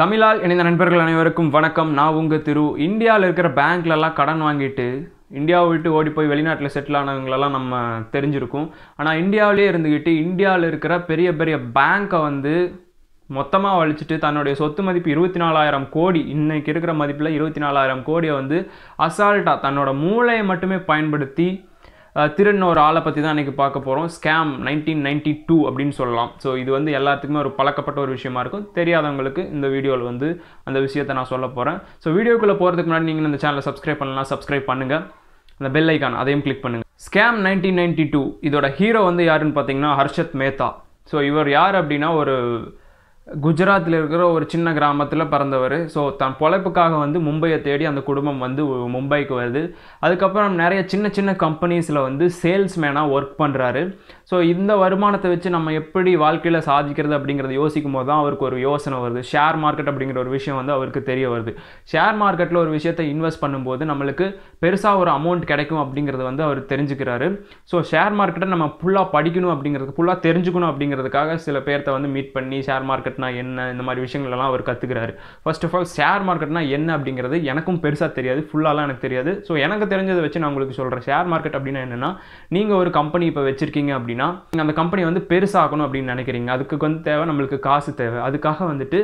தமிழால் இணைந்த நண்பர்கள் அனைவருக்கும் வணக்கம் நான் உங்கள் திரு இந்தியாவில் இருக்கிற பேங்க்லலாம் கடன் வாங்கிட்டு இந்தியாவை விட்டு ஓடி போய் வெளிநாட்டில் செட்டில் ஆனவங்களெல்லாம் நம்ம தெரிஞ்சிருக்கும் ஆனால் இந்தியாவிலே இருந்துக்கிட்டு இந்தியாவில் இருக்கிற பெரிய பெரிய பேங்க்கை வந்து மொத்தமாக வலிச்சிட்டு தன்னுடைய சொத்து மதிப்பு இருபத்தி நாலாயிரம் கோடி இன்றைக்கி இருக்கிற மதிப்பில் இருபத்தி நாலாயிரம் கோடியை வந்து அசால்ட்டாக தன்னோட மூளையை மட்டுமே பயன்படுத்தி திருன்னு ஒரு ஆளை பற்றி தான் இன்றைக்கி பார்க்க போகிறோம் ஸ்கேம் நைன்டீன் நைன்டி டூ அப்படின்னு சொல்லலாம் ஸோ இது வந்து எல்லாத்துக்குமே ஒரு பழக்கப்பட்ட ஒரு விஷயமா இருக்கும் தெரியாதவங்களுக்கு இந்த வீடியோவில் வந்து அந்த விஷயத்தை நான் சொல்ல போகிறேன் ஸோ வீடியோக்குள்ளே போகிறதுக்கு முன்னாடி நீங்கள் இந்த சேனலை சப்ஸ்கிரைப் பண்ணலாம் சப்ஸ்கிரைப் பண்ணுங்கள் அந்த பெல் ஐக்கான் அதையும் கிளிக் பண்ணுங்கள் ஸ்கேம் நைன்டீன் நைன்டி டூ இதோட ஹீரோ வந்து யாருன்னு பார்த்தீங்கன்னா ஹர்ஷத் மேத்தா ஸோ இவர் யார் அப்படின்னா ஒரு குஜராத்தில் இருக்கிற ஒரு சின்ன கிராமத்தில் பிறந்தவர் ஸோ தன் பொழைப்புக்காக வந்து மும்பையை தேடி அந்த குடும்பம் வந்து மும்பைக்கு வருது அதுக்கப்புறம் நிறைய சின்ன சின்ன கம்பெனிஸில் வந்து சேல்ஸ்மேனாக ஒர்க் பண்ணுறாரு ஸோ இந்த வருமானத்தை வச்சு நம்ம எப்படி வாழ்க்கையில் சாதிக்கிறது அப்படிங்கிறத யோசிக்கும் போது தான் அவருக்கு ஒரு யோசனை வருது ஷேர் மார்க்கெட் அப்படிங்கிற ஒரு விஷயம் வந்து அவருக்கு தெரிய வருது ஷேர் மார்க்கெட்டில் ஒரு விஷயத்தை இன்வெஸ்ட் பண்ணும்போது நம்மளுக்கு பெருசாக ஒரு அமௌண்ட் கிடைக்கும் அப்படிங்கிறது வந்து அவர் தெரிஞ்சுக்கிறாரு ஸோ ஷேர் மார்க்கெட்டை நம்ம ஃபுல்லாக படிக்கணும் அப்படிங்கிறது ஃபுல்லாக தெரிஞ்சுக்கணும் அப்படிங்கிறதுக்காக சில பேர்த்த வந்து மீட் பண்ணி ஷேர் மார்க்கெட் மார்க்கெட்னா என்ன இந்த மாதிரி விஷயங்கள்லாம் அவர் கற்றுக்கிறாரு ஃபர்ஸ்ட் ஆஃப் ஆல் ஷேர் மார்க்கெட்னா என்ன அப்படிங்கிறது எனக்கும் பெருசாக தெரியாது ஃபுல்லாலாம் எனக்கு தெரியாது ஸோ எனக்கு தெரிஞ்சதை வச்சு நான் உங்களுக்கு சொல்கிறேன் ஷேர் மார்க்கெட் அப்படின்னா என்னென்னா நீங்கள் ஒரு கம்பெனி இப்போ வச்சுருக்கீங்க அப்படின்னா அந்த கம்பெனி வந்து பெருசாகணும் அப்படின்னு நினைக்கிறீங்க அதுக்கு வந்து தேவை நம்மளுக்கு காசு தேவை அதுக்காக வந்துட்டு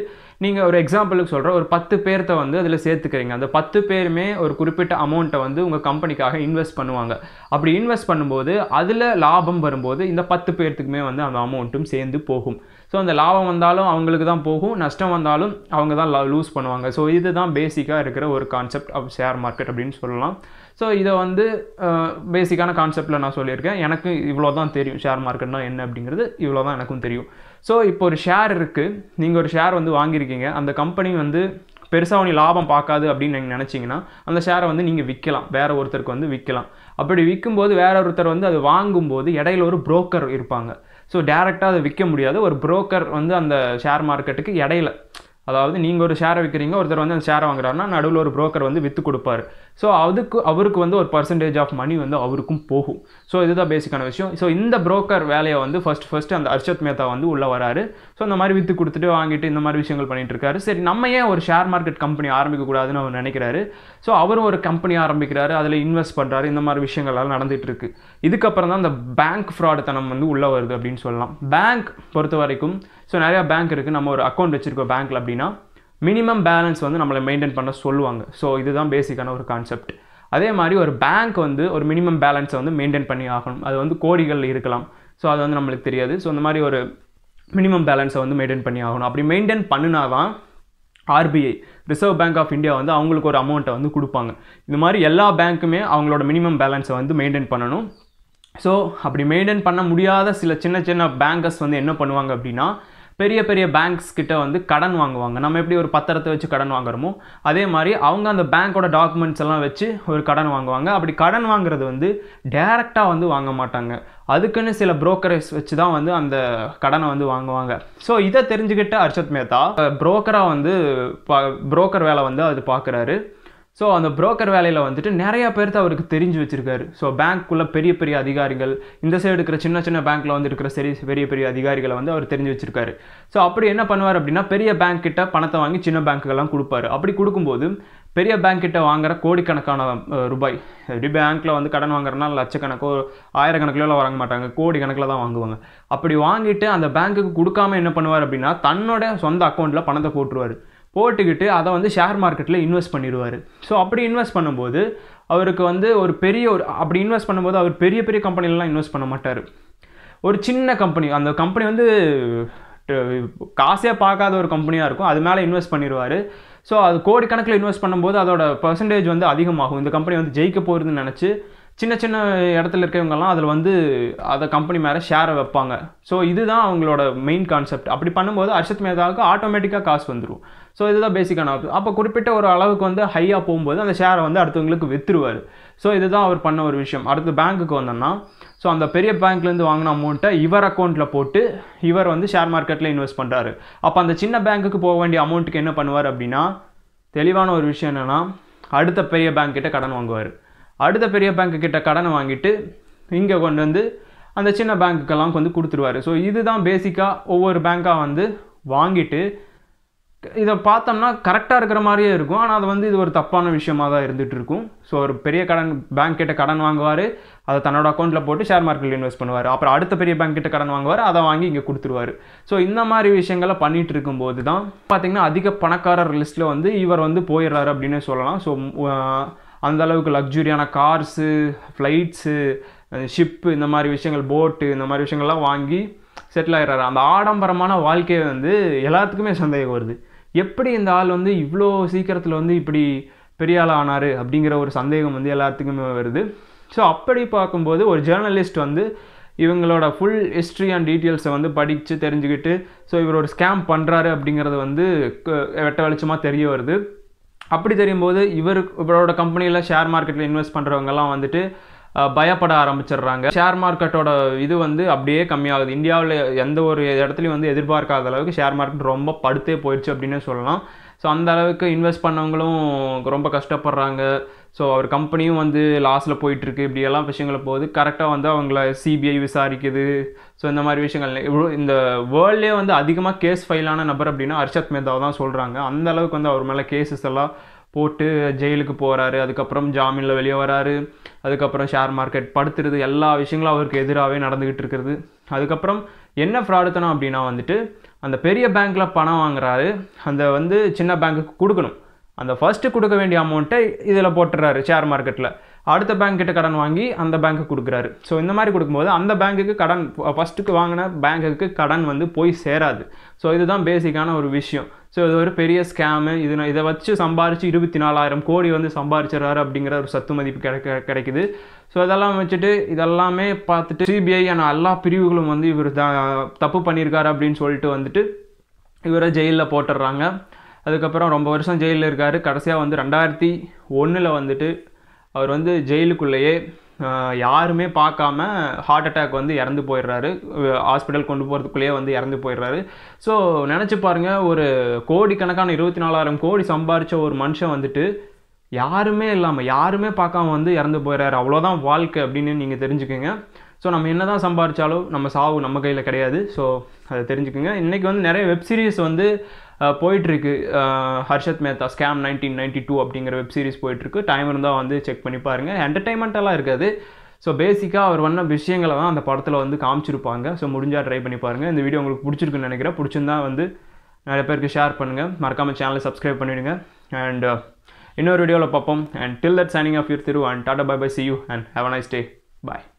நீங்கள் ஒரு எக்ஸாம்பிளுக்கு சொல்கிற ஒரு பத்து பேர்த்த வந்து அதில் சேர்த்துக்கிறீங்க அந்த பத்து பேருமே ஒரு குறிப்பிட்ட அமௌண்ட்டை வந்து உங்கள் கம்பெனிக்காக இன்வெஸ்ட் பண்ணுவாங்க அப்படி இன்வெஸ்ட் பண்ணும்போது அதில் லாபம் வரும்போது இந்த பத்து பேர்த்துக்குமே வந்து அந்த அமௌண்ட்டும் சேர்ந்து போகும் ஸோ அந்த லாபம் வந்தாலும் அவங்களுக்கு தான் போகும் நஷ்டம் வந்தாலும் அவங்க தான் லூஸ் பண்ணுவாங்க ஸோ இதுதான் பேசிக்காக இருக்கிற ஒரு கான்செப்ட் ஆஃப் ஷேர் மார்க்கெட் அப்படின்னு சொல்லலாம் ஸோ இதை வந்து பேசிக்கான கான்செப்டில் நான் சொல்லியிருக்கேன் எனக்கு இவ்வளோ தான் தெரியும் ஷேர் மார்க்கெட்னா என்ன அப்படிங்கிறது இவ்வளோ தான் எனக்கும் தெரியும் ஸோ இப்போ ஒரு ஷேர் இருக்குது நீங்கள் ஒரு ஷேர் வந்து வாங்கியிருக்கீங்க அந்த கம்பெனி வந்து பெருசாக நீ லாபம் பார்க்காது அப்படின்னு நீங்கள் நினச்சிங்கன்னா அந்த ஷேரை வந்து நீங்கள் விற்கலாம் வேறு ஒருத்தருக்கு வந்து விற்கலாம் அப்படி விற்கும்போது வேற ஒருத்தர் வந்து அது வாங்கும்போது இடையில ஒரு புரோக்கர் இருப்பாங்க ஸோ டேரெக்டாக அதை விற்க முடியாது ஒரு புரோக்கர் வந்து அந்த ஷேர் மார்க்கெட்டுக்கு இடையில அதாவது நீங்கள் ஒரு ஷேரை விற்கிறீங்க ஒருத்தர் வந்து அந்த ஷேரை வாங்குறாருன்னா நடுவில் ஒரு புரோக்கர் வந்து விற்று கொடுப்பார் ஸோ அதுக்கு அவருக்கு வந்து ஒரு பர்சன்டேஜ் ஆஃப் மணி வந்து அவருக்கும் போகும் ஸோ இதுதான் பேசிக்கான விஷயம் ஸோ இந்த புரோக்கர் வேலையை வந்து ஃபஸ்ட் ஃபஸ்ட்டு அந்த அர்ஷத் மேத்தா வந்து உள்ளே வராரு ஸோ இந்த மாதிரி விற்று கொடுத்துட்டு வாங்கிட்டு இந்த மாதிரி விஷயங்கள் பண்ணிகிட்டு இருக்காரு சரி நம்ம ஏன் ஒரு ஷேர் மார்க்கெட் கம்பெனி ஆரம்பிக்கக்கூடாதுன்னு அவர் நினைக்கிறாரு ஸோ அவரும் ஒரு கம்பெனி ஆரம்பிக்கிறாரு அதில் இன்வெஸ்ட் பண்ணுறாரு இந்த மாதிரி விஷயங்கள்லாம் நடந்துகிட்டு இருக்குது இதுக்கப்புறம் தான் இந்த பேங்க் ஃப்ராடுத்தனம் வந்து உள்ளே வருது அப்படின்னு சொல்லலாம் பேங்க் பொறுத்த வரைக்கும் ஸோ நிறையா பேங்க் இருக்குது நம்ம ஒரு அக்கௌண்ட் வச்சுருக்கோம் பேங்க்கில் அப்படின்னா மினிமம் பேலன்ஸ் வந்து நம்மளை மெயின்டைன் பண்ண சொல்லுவாங்க ஸோ இதுதான் பேசிக்கான ஒரு கான்செப்ட் அதே மாதிரி ஒரு பேங்க் வந்து ஒரு மினிமம் பேலன்ஸை வந்து மெயின்டைன் பண்ணி ஆகணும் அது வந்து கோடிகள் இருக்கலாம் ஸோ அது வந்து நம்மளுக்கு தெரியாது ஸோ இந்த மாதிரி ஒரு மினிமம் பேலன்ஸை வந்து மெயின்டைன் பண்ணி ஆகணும் அப்படி மெயின்டைன் பண்ணினா தான் RBI reserve bank of India வந்து அவங்களுக்கு ஒரு அமௌண்ட்டை வந்து கொடுப்பாங்க இந்த மாதிரி எல்லா பேங்க்குமே அவங்களோட மினிமம் பேலன்ஸை வந்து மெயின்டைன் பண்ணணும் ஸோ அப்படி மெயின்டைன் பண்ண முடியாத சில சின்ன சின்ன பேங்கர்ஸ் வந்து என்ன பண்ணுவாங்க அப்படின்னா பெரிய பெரிய பேங்க்ஸ் கிட்ட வந்து கடன் வாங்குவாங்க நம்ம எப்படி ஒரு பத்திரத்தை வச்சு கடன் வாங்குறோமோ அதே மாதிரி அவங்க அந்த பேங்க்கோட டாக்குமெண்ட்ஸ் எல்லாம் வச்சு ஒரு கடன் வாங்குவாங்க அப்படி கடன் வாங்குறது வந்து டைரெக்டாக வந்து வாங்க மாட்டாங்க அதுக்குன்னு சில புரோக்கரேஜ் வச்சு தான் வந்து அந்த கடனை வந்து வாங்குவாங்க ஸோ இதை தெரிஞ்சுக்கிட்ட அர்ஷத் மேத்தா புரோக்கராக வந்து புரோக்கர் வேலை வந்து அது பார்க்குறாரு ஸோ அந்த புரோக்கர் வேலையில் வந்துட்டு நிறையா பேர்த்து அவருக்கு தெரிஞ்சு வச்சுருக்காரு ஸோ பேங்க்குள்ளே பெரிய பெரிய அதிகாரிகள் இந்த சைடு இருக்கிற சின்ன சின்ன பேங்க்கில் வந்து இருக்கிற சரி பெரிய பெரிய அதிகாரிகளை வந்து அவர் தெரிஞ்சு வச்சுருக்காரு ஸோ அப்படி என்ன பண்ணுவார் அப்படின்னா பெரிய பேங்க் கிட்ட பணத்தை வாங்கி சின்ன பேங்க்குகள்லாம் கொடுப்பாரு அப்படி கொடுக்கும்போது பெரிய பேங்க் கிட்ட வாங்குற கோடிக்கணக்கான ரூபாய் எப்படி பேங்க்கில் வந்து கடன் வாங்குறனா லட்சக்கணக்கோ ஆயிரக்கணக்கிலலாம் வாங்க மாட்டாங்க கோடி கணக்கில் தான் வாங்குவாங்க அப்படி வாங்கிட்டு அந்த பேங்க்குக்கு கொடுக்காம என்ன பண்ணுவார் அப்படின்னா தன்னோட சொந்த அக்கௌண்ட்டில் பணத்தை போட்டுருவார் போட்டுக்கிட்டு அதை வந்து ஷேர் மார்க்கெட்டில் இன்வெஸ்ட் பண்ணிடுவார் ஸோ அப்படி இன்வெஸ்ட் பண்ணும்போது அவருக்கு வந்து ஒரு பெரிய ஒரு அப்படி இன்வெஸ்ட் பண்ணும்போது அவர் பெரிய பெரிய கம்பெனிலலாம் இன்வெஸ்ட் பண்ண மாட்டார் ஒரு சின்ன கம்பெனி அந்த கம்பெனி வந்து காசே பார்க்காத ஒரு கம்பெனியாக இருக்கும் அது மேலே இன்வெஸ்ட் பண்ணிடுவார் ஸோ அது கோடிக்கணக்கில் இன்வெஸ்ட் பண்ணும்போது அதோட பர்சன்டேஜ் வந்து அதிகமாகும் இந்த கம்பெனி வந்து ஜெயிக்க போகிறதுன்னு நினச்சி சின்ன சின்ன இடத்துல இருக்கவங்கலாம் அதில் வந்து அதை கம்பெனி மேலே ஷேரை வைப்பாங்க ஸோ இதுதான் அவங்களோட மெயின் கான்செப்ட் அப்படி பண்ணும்போது அர்ஷத் மேதாவுக்கு ஆட்டோமேட்டிக்காக காசு வந்துடும் ஸோ இதுதான் பேசிக்கான அப்போ குறிப்பிட்ட ஒரு அளவுக்கு வந்து ஹையாக போகும்போது அந்த ஷேரை வந்து அடுத்தவங்களுக்கு விற்றுருவார் ஸோ இதுதான் அவர் பண்ண ஒரு விஷயம் அடுத்து பேங்க்குக்கு வந்தோம்னா ஸோ அந்த பெரிய பேங்க்லேருந்து வாங்கின அமௌண்ட்டை இவர் அக்கௌண்ட்டில் போட்டு இவர் வந்து ஷேர் மார்க்கெட்டில் இன்வெஸ்ட் பண்ணுறாரு அப்போ அந்த சின்ன பேங்க்குக்கு போக வேண்டிய அமௌண்ட்டுக்கு என்ன பண்ணுவார் அப்படின்னா தெளிவான ஒரு விஷயம் என்னென்னா அடுத்த பெரிய பேங்க் கடன் வாங்குவார் அடுத்த பெரிய பேங்க்கு கிட்ட கடனை வாங்கிட்டு இங்கே கொண்டு வந்து அந்த சின்ன பேங்க்குக்கெல்லாம் வந்து கொடுத்துருவாரு ஸோ இதுதான் பேசிக்காக ஒவ்வொரு பேங்க்காக வந்து வாங்கிட்டு இதை பார்த்தோம்னா கரெக்டாக இருக்கிற மாதிரியே இருக்கும் ஆனால் அது வந்து இது ஒரு தப்பான விஷயமாக தான் இருந்துகிட்டு இருக்கும் ஸோ ஒரு பெரிய கடன் பேங்க் கிட்ட கடன் வாங்குவார் அதை தன்னோட அக்கௌண்ட்டில் போட்டு ஷேர் மார்க்கெட்டில் இன்வெஸ்ட் பண்ணுவார் அப்புறம் அடுத்த பெரிய பேங்க் கிட்ட கடன் வாங்குவார் அதை வாங்கி இங்கே கொடுத்துருவார் ஸோ இந்த மாதிரி விஷயங்களை பண்ணிகிட்டு இருக்கும்போது தான் பார்த்திங்கன்னா அதிக பணக்காரர் லிஸ்ட்டில் வந்து இவர் வந்து போயிடுறாரு அப்படின்னு சொல்லலாம் ஸோ அந்த அளவுக்கு லக்ஸுரியான கார்ஸு ஃப்ளைட்ஸு ஷிப்பு இந்த மாதிரி விஷயங்கள் போட்டு இந்த மாதிரி விஷயங்கள்லாம் வாங்கி செட்டில் ஆகிறாரு அந்த ஆடம்பரமான வாழ்க்கையை வந்து எல்லாத்துக்குமே சந்தேகம் வருது எப்படி இந்த ஆள் வந்து இவ்வளோ சீக்கிரத்தில் வந்து இப்படி பெரிய ஆள் ஆனார் அப்படிங்கிற ஒரு சந்தேகம் வந்து எல்லாத்துக்குமே வருது ஸோ அப்படி பார்க்கும்போது ஒரு ஜேர்னலிஸ்ட் வந்து இவங்களோட ஃபுல் ஹிஸ்ட்ரி அண்ட் டீட்டெயில்ஸை வந்து படித்து தெரிஞ்சுக்கிட்டு ஸோ இவர் ஒரு ஸ்கேம் பண்ணுறாரு அப்படிங்கிறது வந்து வெட்ட வெளிச்சமாக தெரிய வருது அப்படி தெரியும்போது இவர் இவரோட கம்பெனியில் ஷேர் மார்க்கெட்டில் இன்வெஸ்ட் பண்ணுறவங்கலாம் வந்துட்டு பயப்பட ஆரம்பிச்சிடுறாங்க ஷேர் மார்க்கெட்டோட இது வந்து அப்படியே கம்மியாகுது இந்தியாவில் எந்த ஒரு இடத்துலையும் வந்து எதிர்பார்க்காத அளவுக்கு ஷேர் மார்க்கெட் ரொம்ப படுத்தே போயிடுச்சு அப்படின்னு சொல்லலாம் ஸோ அந்த அளவுக்கு இன்வெஸ்ட் பண்ணவங்களும் ரொம்ப கஷ்டப்படுறாங்க ஸோ அவர் கம்பெனியும் வந்து லாஸில் போயிட்டுருக்கு இப்படியெல்லாம் விஷயங்களை போகுது கரெக்டாக வந்து அவங்கள சிபிஐ விசாரிக்குது ஸோ இந்த மாதிரி விஷயங்கள் இவ்வளோ இந்த வேர்ல்டே வந்து அதிகமாக கேஸ் ஃபைலான நபர் அப்படின்னா அர்ஷத் மேதாவை தான் சொல்கிறாங்க அந்த அளவுக்கு வந்து அவர் மேலே கேசஸ் எல்லாம் போட்டு ஜெயிலுக்கு போகிறாரு அதுக்கப்புறம் ஜாமீனில் வெளியே வராரு அதுக்கப்புறம் ஷேர் மார்க்கெட் படுத்துறது எல்லா விஷயங்களும் அவருக்கு எதிராகவே நடந்துக்கிட்டு இருக்கிறது அதுக்கப்புறம் என்ன ஃப்ராடுத்தனம் அப்படின்னா வந்துட்டு அந்த பெரிய பேங்க்கில் பணம் வாங்குறாரு அந்த வந்து சின்ன பேங்க்குக்கு கொடுக்கணும் அந்த ஃபஸ்ட்டு கொடுக்க வேண்டிய அமௌண்ட்டை இதில் போட்டுறாரு ஷேர் மார்க்கெட்டில் அடுத்த பேங்க் கிட்ட கடன் வாங்கி அந்த பேங்க்கு கொடுக்குறாரு ஸோ இந்த மாதிரி கொடுக்கும்போது அந்த பேங்க்குக்கு கடன் ஃபஸ்ட்டுக்கு வாங்கின பேங்க்குக்கு கடன் வந்து போய் சேராது ஸோ இதுதான் பேசிக்கான ஒரு விஷயம் ஸோ இது ஒரு பெரிய ஸ்கேமு இது இதை வச்சு சம்பாரித்து இருபத்தி நாலாயிரம் கோடி வந்து சம்பாரிச்சிடறாரு அப்படிங்கிற ஒரு சத்து மதிப்பு கிடைக்க கிடைக்குது ஸோ இதெல்லாம் வச்சுட்டு இதெல்லாமே பார்த்துட்டு சிபிஐ ஆன எல்லா பிரிவுகளும் வந்து இவர் தப்பு பண்ணியிருக்காரு அப்படின்னு சொல்லிட்டு வந்துட்டு இவரை ஜெயிலில் போட்டுடுறாங்க அதுக்கப்புறம் ரொம்ப வருஷம் ஜெயிலில் இருக்கார் கடைசியாக வந்து ரெண்டாயிரத்தி ஒன்றில் வந்துட்டு அவர் வந்து ஜெயிலுக்குள்ளேயே யாருமே பார்க்காம ஹார்ட் அட்டாக் வந்து இறந்து போயிடுறாரு ஹாஸ்பிட்டல் கொண்டு போகிறதுக்குள்ளேயே வந்து இறந்து போயிடுறாரு ஸோ நினச்சி பாருங்கள் ஒரு கோடிக்கணக்கான இருபத்தி நாலாயிரம் கோடி சம்பாரித்த ஒரு மனுஷன் வந்துட்டு யாருமே இல்லாமல் யாருமே பார்க்காம வந்து இறந்து போயிடுறாரு அவ்வளோதான் வாழ்க்கை அப்படின்னு நீங்கள் தெரிஞ்சுக்கோங்க ஸோ நம்ம என்ன தான் சம்பாரித்தாலும் நம்ம சாவு நம்ம கையில் கிடையாது ஸோ அதை தெரிஞ்சுக்கோங்க இன்றைக்கி வந்து நிறைய வெப்சீரிஸ் வந்து போயிட்டுருக்கு Harshad Mehta scam nineteen ninety two அப்படிங்கிற வெப் சீரிஸ் போயிட்டுருக்கு டைம் இருந்தால் வந்து செக் பண்ணி பாருங்கள் என்டர்டைன்மெண்ட்டெல்லாம் இருக்காது ஸோ பேசிக்காக அவர் பண்ண விஷயங்களை தான் அந்த படத்தில் வந்து காமிச்சிருப்பாங்க ஸோ முடிஞ்சால் ட்ரை பண்ணி பாருங்கள் இந்த வீடியோ உங்களுக்கு பிடிச்சிருக்குன்னு நினைக்கிறேன் பிடிச்சிருந்தா வந்து நிறைய பேருக்கு ஷேர் பண்ணுங்கள் மறக்காமல் சேனலை சப்ஸ்கிரைப் பண்ணிவிடுங்க அண்ட் இன்னொரு வீடியோவில் பார்ப்போம் and till that signing off your திரு and tata bye bye see you and have a nice day bye